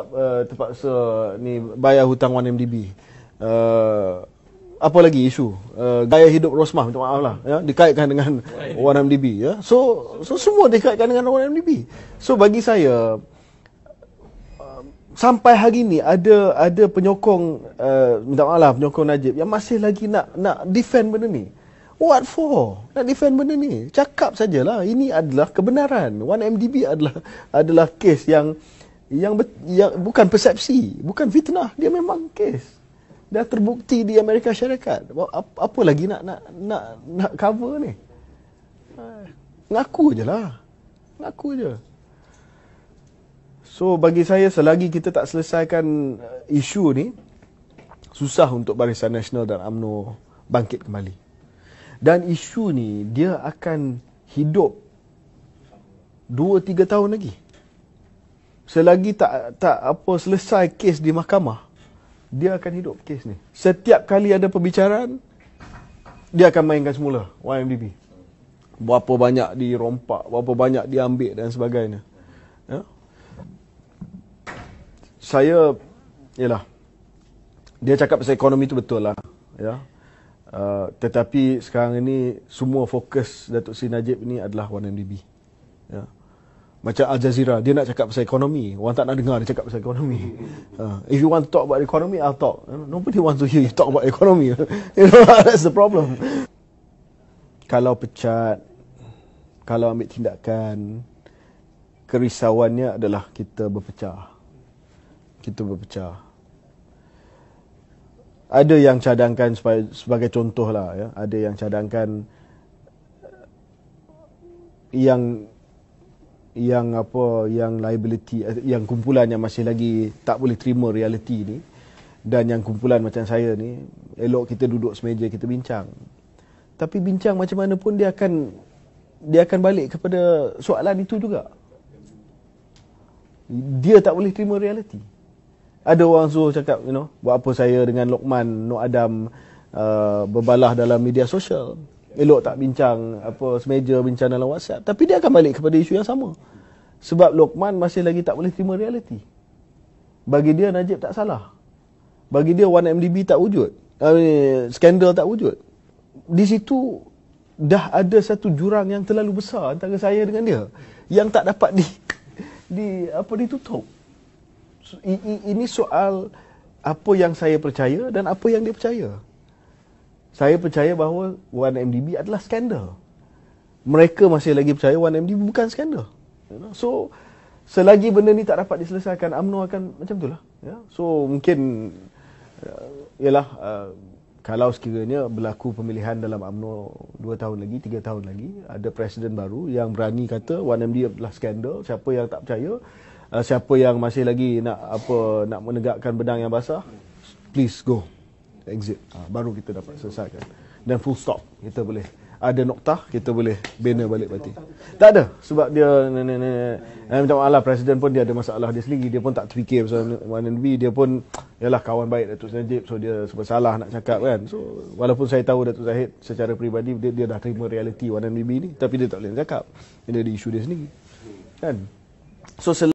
uh, terpaksa ni bayar hutang 1MDB. Uh, eh, apa lagi isu? Uh, gaya hidup Rosmah minta maaf lah. Ya? Dikaitkan dengan 1MDB. Ya? So, so semua dikaitkan dengan 1MDB. So bagi saya, sampai hari ini ada ada penyokong uh, minta maaf lah penyokong Najib yang masih lagi nak nak defend benda ni. What for? Nak defend benda ni. Cakap sajalah ini adalah kebenaran. 1MDB adalah adalah kes yang yang, ber, yang bukan persepsi, bukan fitnah, dia memang kes. Dah terbukti di Amerika Syarikat. Apa, apa lagi nak nak nak nak cover ni? Ngaku je lah. Ngaku je. So bagi saya selagi kita tak selesaikan uh, isu ni, susah untuk Barisan Nasional dan AMNO bangkit kembali. Dan isu ni dia akan hidup 2-3 tahun lagi selagi tak tak apa selesai kes di mahkamah dia akan hidup kes ni setiap kali ada perbicaraan dia akan mainkan semula YMDB berapa banyak dirompak berapa banyak diambil dan sebagainya ya? saya ialah, dia cakap pasal ekonomi tu betul lah ya uh, tetapi sekarang ini semua fokus Datuk Seri Najib ni adalah 1 ya yeah macam Al Jazeera dia nak cakap pasal ekonomi orang tak nak dengar dia cakap pasal ekonomi uh, if you want to talk about economy I'll talk nobody want to hear you talk about economy you know that's the problem kalau pecat kalau ambil tindakan kerisauannya adalah kita berpecah kita berpecah ada yang cadangkan sebagai, sebagai contoh lah ya ada yang cadangkan yang yang apa yang liability eh, yang kumpulan yang masih lagi tak boleh terima realiti ni dan yang kumpulan macam saya ni elok kita duduk semeja kita bincang tapi bincang macam mana pun dia akan dia akan balik kepada soalan itu juga dia tak boleh terima realiti ada orang suruh cakap you know buat apa saya dengan Lokman Nur Adam uh, berbalah dalam media sosial elok tak bincang apa semeja bincang dalam WhatsApp tapi dia akan balik kepada isu yang sama sebab Lokman masih lagi tak boleh terima realiti bagi dia Najib tak salah bagi dia 1MDB tak wujud uh, skandal tak wujud di situ dah ada satu jurang yang terlalu besar antara saya dengan dia yang tak dapat di di apa ditutup ini soal apa yang saya percaya dan apa yang dia percaya saya percaya bahawa 1MDB adalah skandal. Mereka masih lagi percaya 1MDB bukan skandal. So, selagi benda ni tak dapat diselesaikan, UMNO akan macam itulah. Ya? So, mungkin, ialah uh, uh, kalau sekiranya berlaku pemilihan dalam UMNO 2 tahun lagi, 3 tahun lagi, ada presiden baru yang berani kata 1MD adalah skandal, siapa yang tak percaya, uh, siapa yang masih lagi nak apa nak menegakkan benang yang basah, please go exit ha, baru kita dapat selesaikan dan full stop kita boleh ada nokta kita boleh bina balik berarti tak ada sebab dia minta eh, maaf lah presiden pun dia ada masalah dia sendiri dia pun tak terfikir pasal one and dia pun ialah kawan baik Datuk Najib so dia sebab salah nak cakap kan so walaupun saya tahu Datuk Zahid secara peribadi dia, dia dah terima realiti one and B ni tapi dia tak boleh nak cakap ini ada isu dia sendiri kan so